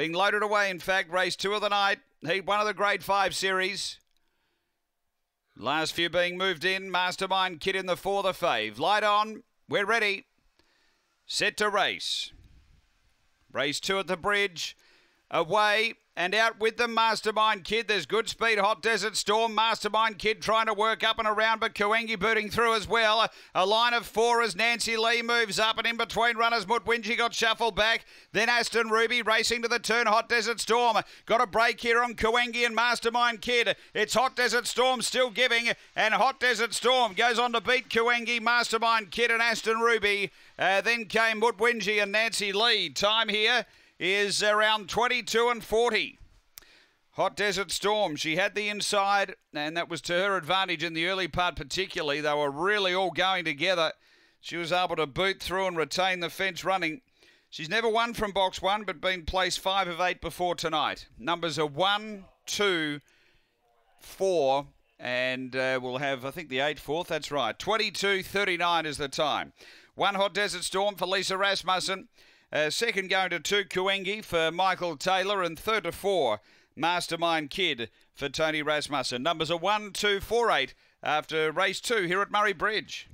Being loaded away, in fact, race two of the night. Heat one of the grade five series. Last few being moved in. Mastermind Kid in the four, the fave. Light on. We're ready. Set to race. Race two at the bridge away and out with the Mastermind Kid. There's good speed, Hot Desert Storm. Mastermind Kid trying to work up and around, but Kuengi booting through as well. A line of four as Nancy Lee moves up and in between runners. Mutwinji got shuffled back. Then Aston Ruby racing to the turn. Hot Desert Storm got a break here on Kuengi and Mastermind Kid. It's Hot Desert Storm still giving, and Hot Desert Storm goes on to beat Kuengi, Mastermind Kid, and Aston Ruby. Uh, then came Mutwinji and Nancy Lee. Time here is around 22 and 40. Hot Desert Storm. She had the inside, and that was to her advantage in the early part, particularly. They were really all going together. She was able to boot through and retain the fence running. She's never won from box one, but been placed five of eight before tonight. Numbers are one, two, four, and uh, we'll have, I think, the eight fourth. That's right. 22.39 is the time. One Hot Desert Storm for Lisa Rasmussen. Uh, second going to two, Kuengi for Michael Taylor. And third to four, Mastermind Kid for Tony Rasmussen. Numbers are one, two, four, eight after race two here at Murray Bridge.